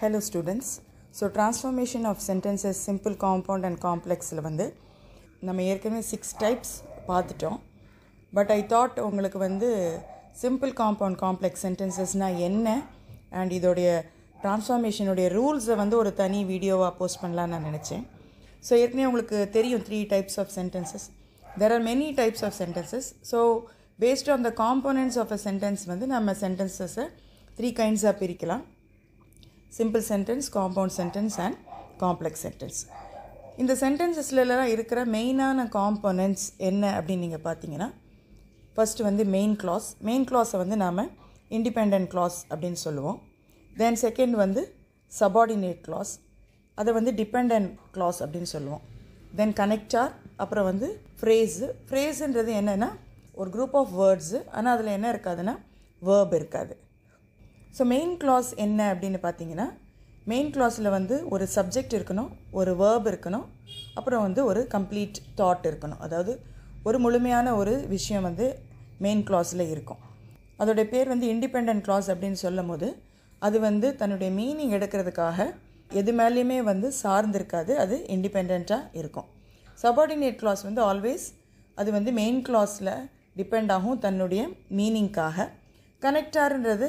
hello students so transformation of sentences simple compound and காம்ப்ளெக்ஸில் வந்து நம்ம ஏற்கனவே சிக்ஸ் டைப்ஸ் பார்த்துட்டோம் பட் ஐ தாட் உங்களுக்கு வந்து சிம்பிள் காம்பவுண்ட் காம்ப்ளெக்ஸ் சென்டென்சஸ்னால் என்ன அண்ட் இதோடைய ட்ரான்ஸ்ஃபார்மேஷனுடைய ரூல்ஸை வந்து ஒரு தனி வீடியோவாக போஸ்ட் பண்ணலான்னு நான் நினச்சேன் ஸோ ஏற்கனவே உங்களுக்கு தெரியும் three types of sentences there are many types of sentences so based on the components of a sentence வந்து நம்ம சென்டென்சஸை த்ரீ கைண்ட்ஸாக பிரிக்கலாம் simple sentence compound sentence and complex sentence இந்த சென்டென்சஸ்லலாம் இருக்கிற மெயினான காம்பனன்ட்ஸ் என்ன அப்படின்னு நீங்கள் பார்த்தீங்கன்னா ஃபஸ்ட்டு வந்து மெயின் கிளாஸ் மெயின் கிளாஸை வந்து நாம் இண்டிபெண்ட் கிளாஸ் அப்படின்னு சொல்லுவோம் தென் செகண்ட் வந்து சபார்டினேட் கிளாஸ் அதை வந்து டிபெண்ட் கிளாஸ் அப்படின்னு சொல்லுவோம் தென் கனெக்டார் அப்புறம் வந்து ஃப்ரேஸு ஃப்ரேஸுன்றது என்னென்னா ஒரு குரூப் ஆஃப் வேர்ட்ஸு ஆனால் அதில் என்ன இருக்காதுன்னா வேர்ப் இருக்காது ஸோ மெயின் கிளாஸ் என்ன அப்படின்னு பார்த்தீங்கன்னா மெயின் கிளாஸில் வந்து ஒரு சப்ஜெக்ட் இருக்கணும் ஒரு வேர்ப் இருக்கணும் அப்புறம் வந்து ஒரு கம்ப்ளீட் தாட் இருக்கணும் அதாவது ஒரு முழுமையான ஒரு விஷயம் வந்து மெயின் கிளாஸில் இருக்கும் அதோடைய பேர் வந்து இண்டிபெண்ட் கிளாஸ் அப்படின்னு சொல்லும் போது அது வந்து தன்னுடைய மீனிங் எடுக்கிறதுக்காக எது மேலேயுமே வந்து சார்ந்திருக்காது அது இண்டிபெண்ட்டாக இருக்கும் சபார்டினேட் கிளாஸ் வந்து ஆல்வேஸ் அது வந்து மெயின் கிளாஸில் டிபெண்ட் ஆகும் தன்னுடைய மீனிங்க்காக கனெக்டாருன்றது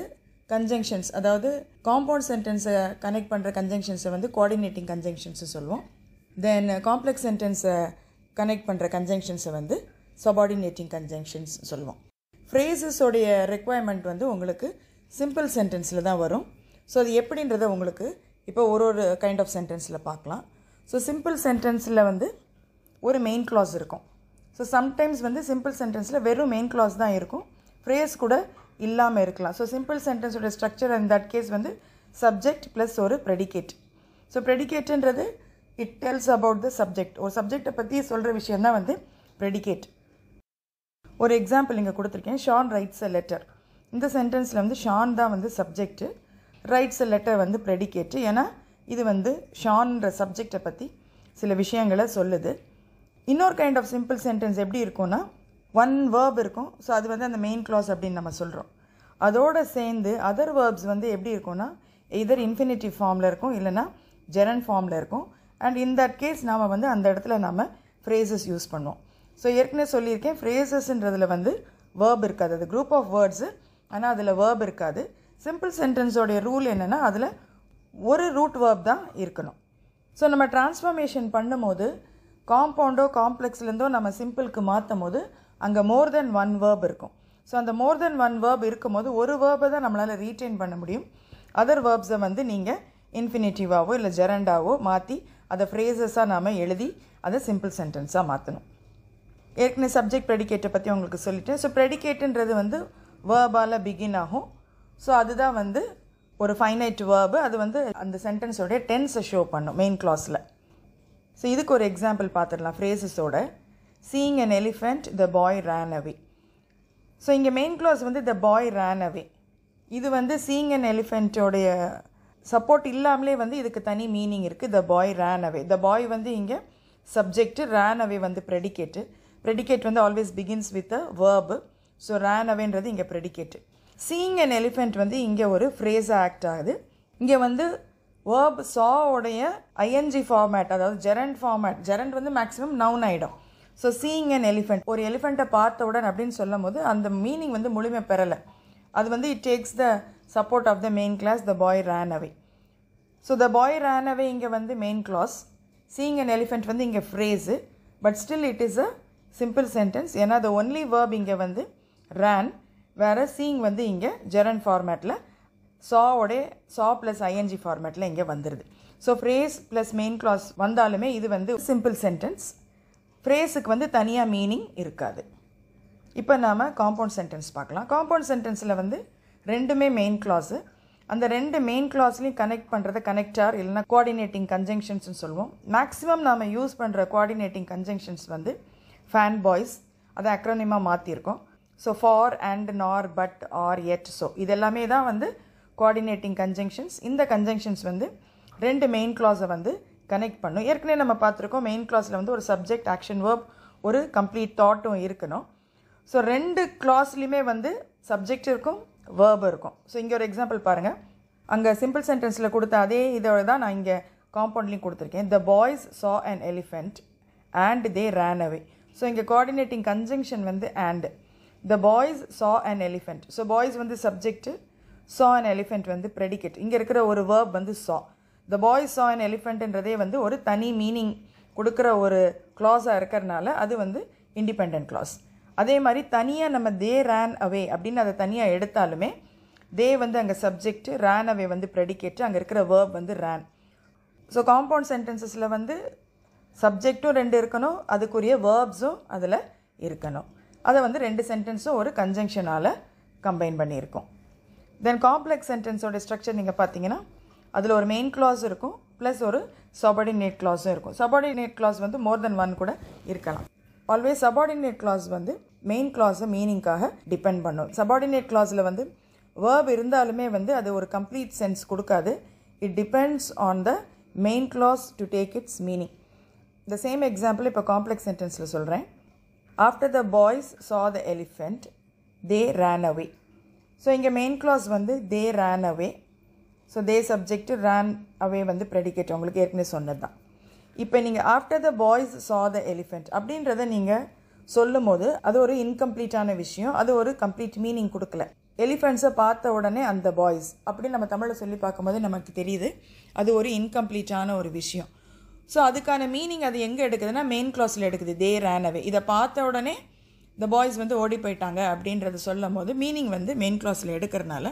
கன்ஜங்ஷன்ஸ் அதாவது காம்பவுண்ட் சென்டென்ஸை கனெக்ட் பண்ணுற கன்ஜங்ஷன்ஸை வந்து கோஆர்டினேட்டிங் கன்ஜங்ஷன்ஸு சொல்லுவோம் தென் காம்ப்ளெக்ஸ் சென்டென்ஸை கனெக்ட் பண்ணுற கன்ஜங்ஷன்ஸை வந்து சபார்டினேட்டிங் கன்ஜங்ஷன்ஸ் சொல்லுவோம் ஃப்ரேசஸோடைய ரெக்குவயர்மெண்ட் வந்து உங்களுக்கு சிம்பிள் சென்டென்ஸில் தான் வரும் ஸோ அது எப்படின்றத உங்களுக்கு இப்போ ஒரு ஒரு கைண்ட் ஆஃப் சென்டென்ஸில் பார்க்கலாம் ஸோ சிம்பிள் சென்டென்ஸில் வந்து ஒரு மெயின் க்ளாஸ் இருக்கும் ஸோ சம்டைம்ஸ் வந்து சிம்பிள் சென்டென்ஸில் வெறும் மெயின் க்ளாஸ் தான் இருக்கும் ஃப்ரேஸ் கூட இல்லாமல் இருக்கலாம் ஸோ சிம்பிள் சென்டென்ஸோட ஸ்ட்ரக்சர் அண்ட் தட் கேஸ் வந்து சப்ஜெக்ட் ப்ளஸ் ஒரு ப்ரெடிகேட் ஸோ ப்ரெடிகேட்டுன்றது it tells about the subject ஒரு சப்ஜெக்டை பற்றி சொல்கிற விஷயந்தான் வந்து ப்ரெடிகேட் ஒரு எக்ஸாம்பிள் இங்கே கொடுத்துருக்கேன் ஷான் ரைட்ஸ் அ லெட்டர் இந்த சென்டென்ஸில் வந்து ஷான் தான் வந்து சப்ஜெக்ட்டு ரைட்ஸ் அ லெட்டர் வந்து ப்ரெடிகேட்டு ஏன்னா இது வந்து ஷான்ன்ற சப்ஜெக்டை பற்றி சில விஷயங்களை சொல்லுது இன்னொரு கைண்ட் ஆஃப் சிம்பிள் சென்டென்ஸ் எப்படி இருக்கும்னா ஒன் வேர்ப் இருக்கும் ஸோ அது வந்து அந்த மெயின் க்ளாஸ் அப்படின்னு நம்ம சொல்கிறோம் அதோடு சேர்ந்து அதர் வேர்ப்ஸ் வந்து எப்படி இருக்கும்னா இதர் இன்ஃபினிட்டிவ் ஃபார்மில் இருக்கும் இல்லைனா ஜெரன் ஃபார்மில் இருக்கும் அண்ட் இன் தட் கேஸ் நாம் வந்து அந்த இடத்துல நம்ம ஃப்ரேசஸ் யூஸ் பண்ணுவோம் ஸோ ஏற்கனவே சொல்லியிருக்கேன் ஃப்ரேசஸ்ன்றதில் வந்து வேர்ப் இருக்காது அது குரூப் ஆஃப் வேர்ட்ஸு ஆனால் அதில் வேர்ப் இருக்காது சிம்பிள் சென்டென்ஸோடைய ரூல் என்னென்னா அதில் ஒரு ரூட் வேர்ப் தான் இருக்கணும் ஸோ நம்ம டிரான்ஸ்ஃபர்மேஷன் பண்ணும்போது காம்பவுண்டோ காம்ப்ளெக்ஸ்லேருந்தோ நம்ம சிம்பிளுக்கு மாற்றும் போது அங்கே மோர் தென் ஒன் வேர்ப் இருக்கும் ஸோ அந்த மோர் தென் ஒன் வேர்ப் இருக்கும் போது ஒரு வேர்பை தான் நம்மளால் ரீட்டைன் பண்ண முடியும் அதர் வேர்ப்ஸை வந்து நீங்கள் இன்ஃபினிட்டிவாகவோ இல்லை ஜெரண்டாவோ மாற்றி அதை ஃப்ரேசஸாக நாம் எழுதி அதை சிம்பிள் சென்டென்ஸாக மாற்றணும் ஏற்கனவே சப்ஜெக்ட் ப்ரெடிகேட்டை பற்றி உங்களுக்கு சொல்லிட்டேன் ஸோ ப்ரெடிகேட்டுன்றது வந்து வேர்பால் பிகின் ஆகும் ஸோ அதுதான் வந்து ஒரு ஃபைனைட் வேர்பு அது வந்து அந்த சென்டென்ஸோடைய டென்ஸை ஷோ பண்ணும் மெயின் கிளாஸில் ஸோ இதுக்கு ஒரு எக்ஸாம்பிள் பார்த்துடலாம் ஃப்ரேசஸோட seeing an elephant the boy ran away so இங்கே மெயின் க்ளோஸ் வந்து த பாய் ரேன் அவே இது வந்து சீயிங் அன் எலிஃபெண்ட்டோடைய சப்போர்ட் இல்லாமலே வந்து இதுக்கு தனி மீனிங் இருக்குது த பாய் ரேன் அவே த பாய் வந்து இங்கே சப்ஜெக்ட் ரேன் அவே வந்து ப்ரெடிகேட்டு ப்ரெடிகேட் வந்து always begins with a verb so ran அவேன்றது இங்கே ப்ரெடிகேட்டு சீயிங் அன் எலிஃபெண்ட் வந்து இங்கே ஒரு ஃப்ரேஸாக ஆக்ட் ஆகுது இங்கே வந்து வேர்ப் சாவோடைய ஐஎன்ஜி ஃபார்மேட் அதாவது ஜெரண்ட் ஃபார்மேட் ஜெரண்ட் வந்து மேக்ஸிமம் நவுன் ஆகிடும் ஸோ சீயிங் அன் எலிஃபெண்ட் ஒரு எலிஃபெண்ட்டை பார்த்தவுடன் அப்படின்னு சொல்லும் போது அந்த மீனிங் வந்து முழுமை பெறலை அது வந்து it takes the support of the main clause the boy ran away so the boy ran away இங்கே வந்து main clause seeing an elephant வந்து இங்கே phrase but still it is a simple sentence ஏன்னா த ஒன்லி வேர்ப் இங்கே வந்து ரேன் வேறு seeing வந்து இங்கே ஜெரன் ஃபார்மேட்டில் சாவோடே சா ப்ளஸ் ஐஎன்ஜி ஃபார்மேட்டில் இங்கே வந்துடுது so phrase plus main clause வந்தாலுமே இது வந்து சிம்பிள் சென்டென்ஸ் ஃப்ரேஸுக்கு வந்து தனியாக மீனிங் இருக்காது இப்போ நாம் காம்பவுண்ட் சென்டென்ஸ் பார்க்கலாம் காம்பவுண்ட் சென்டென்ஸில் வந்து ரெண்டுமே மெயின் கிளாஸு அந்த ரெண்டு மெயின் கிளாஸ்லையும் கனெக்ட் பண்ணுறது கனெக்டார் இல்லைனா கோஆர்டினேட்டிங் கன்ஜங்ஷன்ஸ்னு சொல்லுவோம் மேக்ஸிமம் நாம் யூஸ் பண்ணுற கோஆர்டினேட்டிங் கன்ஜங்ஷன்ஸ் வந்து ஃபேன் பாய்ஸ் அதை அக்ரோனிமாக மாற்றிருக்கோம் so for and nor but or yet so இதெல்லாமே தான் வந்து கோஆர்டினேட்டிங் கன்ஜங்ஷன்ஸ் இந்த கன்ஜங்ஷன்ஸ் வந்து ரெண்டு மெயின் கிளாஸை வந்து கனெக்ட் பண்ணும் ஏற்கனவே நம்ம பார்த்துருக்கோம் மெயின் கிளாஸில் வந்து ஒரு சப்ஜெக்ட் ஆக்ஷன் வேர்ப் ஒரு கம்ப்ளீட் தாட்டும் இருக்கணும் ஸோ ரெண்டு கிளாஸ்லேயுமே வந்து சப்ஜெக்ட் இருக்கும் வேர்பு இருக்கும் ஸோ இங்கே ஒரு எக்ஸாம்பிள் பாருங்கள் அங்கே சிம்பிள் சென்டென்ஸில் கொடுத்த அதே இதோட தான் நான் இங்கே காம்பவுண்ட்லேயும் கொடுத்துருக்கேன் the boys saw and elephant and they ran away so இங்கே கோஆர்டினேட்டிங் கன்ஜங்ஷன் வந்து and the boys saw and elephant so boys வந்து சப்ஜெக்ட்டு சா அண்ட் எலிஃபெண்ட் வந்து ப்ரெடிகேட் இங்கே இருக்கிற ஒரு வேர்ப் வந்து சா த பாய்ஸ் ஆ அண்ட் எலிஃபெண்ட்ன்றதே வந்து ஒரு தனி மீனிங் கொடுக்குற ஒரு க்ளாஸாக இருக்கிறனால அது வந்து இண்டிபெண்ட் க்ளாஸ் அதே மாதிரி தனியாக நம்ம தே ரேன் அவே அப்படின்னு அதை தனியாக எடுத்தாலுமே தே வந்து அங்கே சப்ஜெக்ட் ரேன் அவே வந்து ப்ரெடிக்கேட்டு அங்கே இருக்கிற வேர்ப் வந்து ரேன் ஸோ காம்பவுண்ட் சென்டென்சஸில் வந்து சப்ஜெக்டும் ரெண்டு இருக்கணும் அதுக்குரிய வேர்ப்ஸும் அதில் இருக்கணும் அதை வந்து ரெண்டு சென்டென்ஸும் ஒரு கன்ஜங்ஷனால் கம்பைன் பண்ணியிருக்கோம் தென் காம்ப்ளெக்ஸ் சென்டென்ஸோட ஸ்ட்ரக்சர் நீங்கள் பார்த்தீங்கன்னா அதில் ஒரு மெயின் கிளாஸ் இருக்கும் ப்ளஸ் ஒரு சபார்டினேட் கிளாஸும் இருக்கும் சபார்டினேட் கிளாஸ் வந்து மோர் தென் ஒன் கூட இருக்கலாம் ஆல்வேஸ் சபார்டினேட் கிளாஸ் வந்து மெயின் கிளாஸை மீனிங்காக டிபெண்ட் பண்ணும் சபார்டினேட் கிளாஸில் வந்து வேர்ப் இருந்தாலுமே வந்து அது ஒரு கம்ப்ளீட் சென்ஸ் கொடுக்காது it depends on the main class to take its meaning the same example இப்போ காம்ப்ளெக்ஸ் சென்டென்ஸில் சொல்கிறேன் after the boys saw the elephant they ran away so இங்கே மெயின் கிளாஸ் வந்து they ran away so they subject ran away வந்து predicate உங்களுக்கு ஏற்கனவே சொன்னது தான் இப்போ நீங்கள் after the boys saw the elephant அப்படின்றத நீங்கள் சொல்லும் போது அது ஒரு இன்கம்ப்ளீட்டான விஷயம் அது ஒரு கம்ப்ளீட் மீனிங் கொடுக்கல எலிஃபென்ட்ஸை பார்த்த உடனே அந்த பாய்ஸ் அப்படின்னு நம்ம தமிழில் சொல்லி பார்க்கும்போது நமக்கு தெரியுது அது ஒரு இன்கம்ப்ளீட்டான ஒரு விஷயம் ஸோ அதுக்கான மீனிங் அது எங்கே எடுக்குதுன்னா மெயின் கிளாஸில் எடுக்குது தே ரேனவே இதை பார்த்த உடனே இந்த பாய்ஸ் வந்து ஓடி போயிட்டாங்க அப்படின்றத சொல்லும் போது மீனிங் வந்து மெயின் கிளாஸில் எடுக்கிறனால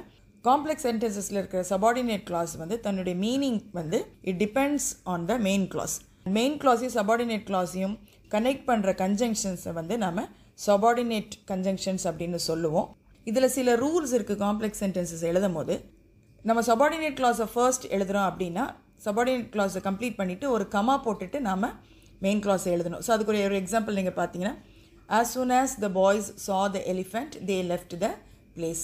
காம்ப்ளெக்ஸ் சென்டென்சஸில் இருக்கிற சபார்டினேட் கிளாஸ் வந்து தன்னுடைய மீனிங் வந்து it depends on the main class main கிளாஸையும் சபார்டினேட் கிளாஸையும் கனெக்ட் பண்ணுற கன்ஜங்ஷன்ஸை வந்து நம்ம சபார்டினேட் கன்ஜங்ஷன்ஸ் அப்படின்னு சொல்லுவோம் இதில் சில ரூல்ஸ் இருக்குது காம்ப்ளெக்ஸ் சென்டென்சஸ் எழுதும் போது நம்ம சபார்டினேட் கிளாஸை ஃபர்ஸ்ட் எழுதுகிறோம் அப்படின்னா சபார்டினேட் கிளாஸை கம்ப்ளீட் பண்ணிவிட்டு ஒரு கமா போட்டுட்டு நாம் மெயின் கிளாஸை எழுதணும் ஸோ அதுக்குரிய ஒரு எக்ஸாம்பிள் நீங்கள் பார்த்தீங்கன்னா as soon as the boys saw the elephant they left the place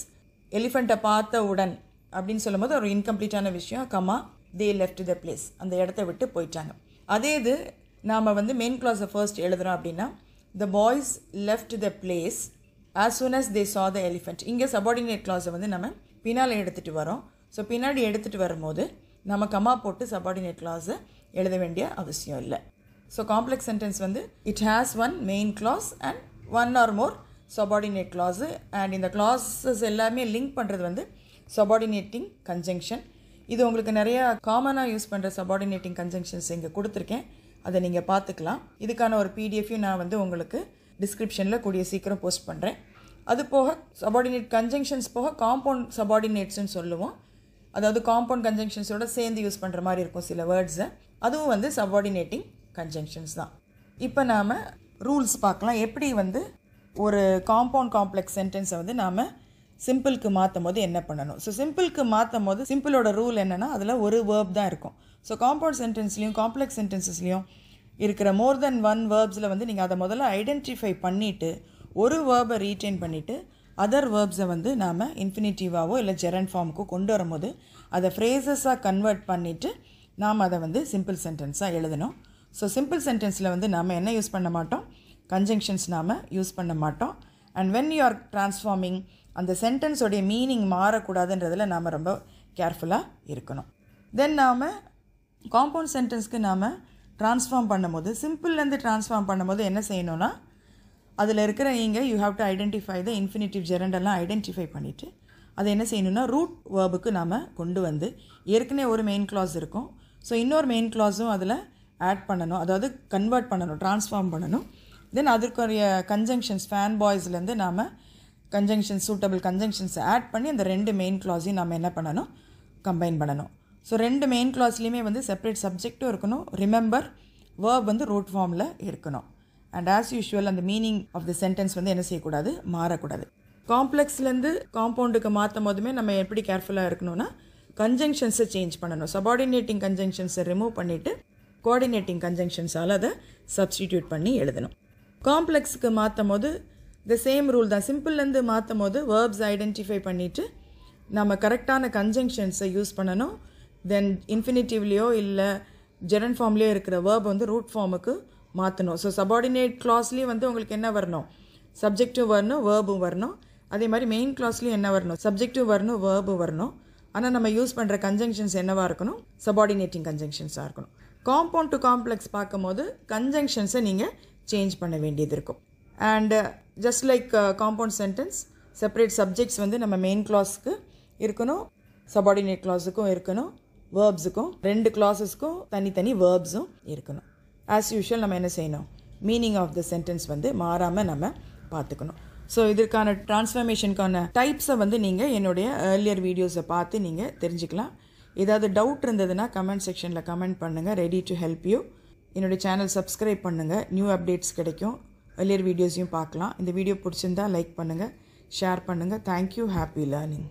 எலிஃபண்ட்டை பார்த்த உடன் அப்படின்னு சொல்லும்போது ஒரு இன்கம்ப்ளீட்டான விஷயம் கம்மா தே லெஃப்ட் த பிளேஸ் அந்த இடத்த விட்டு போயிட்டாங்க அதே இது நாம் வந்து மெயின் கிளாஸை ஃபர்ஸ்ட் எழுதுகிறோம் அப்படின்னா the boys left the place as soon as they saw the elephant இங்கே சபார்டினேட் கிளாஸை வந்து நம்ம பின்னால் எடுத்துகிட்டு வரோம் ஸோ பின்னாடி எடுத்துகிட்டு வரும்போது நம்ம கமா போட்டு சபார்டினேட் கிளாஸை எழுத வேண்டிய அவசியம் இல்லை ஸோ காம்ப்ளெக்ஸ் சென்டென்ஸ் வந்து it has one main class and one or more subordinate class and இந்த க்ளாஸஸ் எல்லாமே லிங்க் பண்ணுறது வந்து சபார்டினேட்டிங் கன்ஜங்ஷன் இது உங்களுக்கு நிறையா காமனாக யூஸ் பண்ணுற சபார்டினேட்டிங் கன்ஜங்ஷன்ஸ் இங்கே கொடுத்துருக்கேன் அதை நீங்கள் பார்த்துக்கலாம் இதுக்கான ஒரு பிடிஎஃபையும் நான் வந்து உங்களுக்கு டிஸ்கிரிப்ஷனில் கூடிய சீக்கிரம் போஸ்ட் பண்ணுறேன் அது போக சபார்டினேட் கன்ஜங்ஷன்ஸ் போக காம்பவுண்ட் சபார்டினேட்ஸ்னு சொல்லுவோம் அதாவது காம்பவுண்ட் கன்ஜங்ஷன்ஸோட சேர்ந்து யூஸ் பண்ணுற மாதிரி இருக்கும் சில வேர்ட்ஸை அதுவும் வந்து சபார்டினேட்டிங் கன்ஜங்ஷன்ஸ் தான் இப்போ நாம் ரூல்ஸ் பார்க்கலாம் எப்படி வந்து ஒரு காம்பவுண்ட் காம்ப்ளெக்ஸ் சென்டென்ஸை வந்து நாம் சிம்பிளுக்கு மாற்றும் போது என்ன பண்ணணும் ஸோ சிம்பிளுக்கு மாற்றும் போது சிம்பிளோட ரூல் என்னென்னா அதில் ஒரு வேர்ப் தான் இருக்கும் ஸோ காம்பவுண்ட் சென்டென்ஸ்லேயும் காம்ப்ளெக்ஸ் சென்டென்சஸ்லேயும் இருக்கிற மோர் தென் ஒன் வேர்ப்ஸில் வந்து நீங்கள் அதை முதல்ல ஐடென்டிஃபை பண்ணிவிட்டு ஒரு வேர்பை ரீட்டைன் பண்ணிவிட்டு அதர் வேர்ப்ஸை வந்து நாம் இன்ஃபினிட்டிவாவோ இல்லை ஜெரன் ஃபார்முக்கோ கொண்டு வரும்போது அதை ஃப்ரேசஸாக கன்வெர்ட் பண்ணிவிட்டு நாம் அதை வந்து சிம்பிள் சென்டென்ஸாக எழுதணும் ஸோ சிம்பிள் சென்டென்ஸில் வந்து நாம் என்ன யூஸ் பண்ண மாட்டோம் கன்ஜங்ஷன்ஸ் நாம் யூஸ் பண்ண மாட்டோம் and when you are transforming அந்த சென்டென்ஸோடைய மீனிங் மாறக்கூடாதுன்றதில் நாம் ரொம்ப கேர்ஃபுல்லாக இருக்கணும் தென் நாம் காம்பவுண்ட் சென்டென்ஸ்க்கு நாம் ட்ரான்ஸ்ஃபார்ம் பண்ணும்போது சிம்பிள்லேருந்து ட்ரான்ஸ்ஃபார்ம் பண்ணும்போது என்ன செய்யணும்னா அதில் இருக்கிற நீங்கள் you have to identify the infinitive ஜெரண்டெல்லாம் ஐடென்டிஃபை பண்ணிவிட்டு அதை என்ன செய்யணும்னா ரூட் வேர்புக்கு நாம் கொண்டு வந்து ஏற்கனவே ஒரு மெயின் கிளாஸ் இருக்கும் ஸோ இன்னொரு மெயின் கிளாஸும் அதில் ஆட் பண்ணணும் அதாவது கன்வெர்ட் பண்ணணும் ட்ரான்ஸ்ஃபார்ம் பண்ணணும் தென் அதற்குரிய கன்ஜங்ஷன்ஸ் ஃபேன் பாய்ஸ்லேருந்து நாம் கன்ஜங்ஷன்ஸ் சூட்டபிள் கன்ஜங்ஷன்ஸ் ஆட் பண்ணி அந்த ரெண்டு மெயின் கிளாஸையும் நம்ம என்ன பண்ணணும் கம்பைன் பண்ணணும் ஸோ ரெண்டு மெயின் கிளாஸ்லேயுமே வந்து செப்பரேட் சப்ஜெக்ட்டும் இருக்கணும் ரிமெம்பர் வேர்ப் வந்து ரூட் ஃபார்மில் இருக்கணும் அண்ட் ஆஸ் யூஷுவல் அந்த மீனிங் ஆஃப் த சென்டென்ஸ் வந்து என்ன செய்யக்கூடாது மாறக்கூடாது காம்ப்ளெக்ஸ்லேருந்து காம்பவுண்டுக்கு மாற்றும் போதுமே நம்ம எப்படி கேர்ஃபுல்லாக இருக்கணும்னா கன்ஜங்ஷன்ஸை சேஞ்ச் பண்ணணும் சபார்டினேட்டிங் கன்ஜங்ஷன்ஸை ரிமூவ் பண்ணிவிட்டு கோஆர்டினேட்டிங் கன்ஜங்ஷன்ஸால் அதை சப்ஸ்டிடியூட் பண்ணி எழுதணும் காம்ப்ளெக்ஸுக்கு மாற்றும் போது த சேம் ரூல் தான் சிம்பிள்லேருந்து மாற்றும் போது வேர்ப்ஸ் ஐடென்டிஃபை பண்ணிவிட்டு நம்ம கரெக்டான கன்ஜங்ஷன்ஸை யூஸ் பண்ணணும் தென் இன்ஃபினிட்டிவ்லேயோ இல்லை ஜெரன் ஃபார்ம்லேயோ இருக்கிற வேர்ப் வந்து ரூட் ஃபார்முக்கு மாற்றணும் ஸோ சபார்டினேட் கிளாஸ்லேயும் வந்து உங்களுக்கு என்ன வரணும் சப்ஜெக்டும் வரணும் வேர்பும் வரணும் அதே மாதிரி மெயின் கிளாஸ்லேயும் என்ன வரணும் சப்ஜெக்டும் வரணும் வேர்பும் வரணும் ஆனால் நம்ம யூஸ் பண்ணுற கன்ஜங்ஷன்ஸ் என்னவாக இருக்கணும் சபார்டினேட்டிங் கன்ஜங்ஷன்ஸாக இருக்கணும் காம்பவுண்ட் டு காம்ப்ளெக்ஸ் பார்க்கும்போது கன்ஜங்ஷன்ஸை நீங்கள் சேஞ்ச் பண்ண வேண்டியது இருக்கும் and just like compound sentence separate subjects வந்து நம்ம மெயின் கிளாஸ்க்கு இருக்கணும் சபார்டினேட் கிளாஸுக்கும் இருக்கணும் வேர்ப்ஸுக்கும் ரெண்டு கிளாஸஸ்க்கும் தனித்தனி வேர்ப்ஸும் இருக்கணும் ஆஸ் யூஷுவல் நம்ம என்ன செய்யணும் மீனிங் ஆஃப் த சென்டென்ஸ் வந்து மாறாமல் நம்ம பார்த்துக்கணும் ஸோ இதற்கான டிரான்ஸ்ஃபர்மேஷனுக்கான டைப்ஸை வந்து நீங்கள் என்னுடைய ஏர்லியர் வீடியோஸை பார்த்து நீங்கள் தெரிஞ்சுக்கலாம் ஏதாவது டவுட் இருந்ததுன்னா கமெண்ட் செக்ஷனில் கமெண்ட் பண்ணுங்கள் ரெடி டு ஹெல்ப் யூ என்னுடைய சேனல் சப்ஸ்கிரைப் பண்ணுங்கள் நியூ அப்டேட்ஸ் கிடைக்கும் வெளியர் வீடியோஸையும் பார்க்கலாம் இந்த வீடியோ பிடிச்சிருந்தால் லைக் பண்ணுங்கள் ஷேர் பண்ணுங்கள் தேங்க்யூ ஹாப்பி லேர்னிங்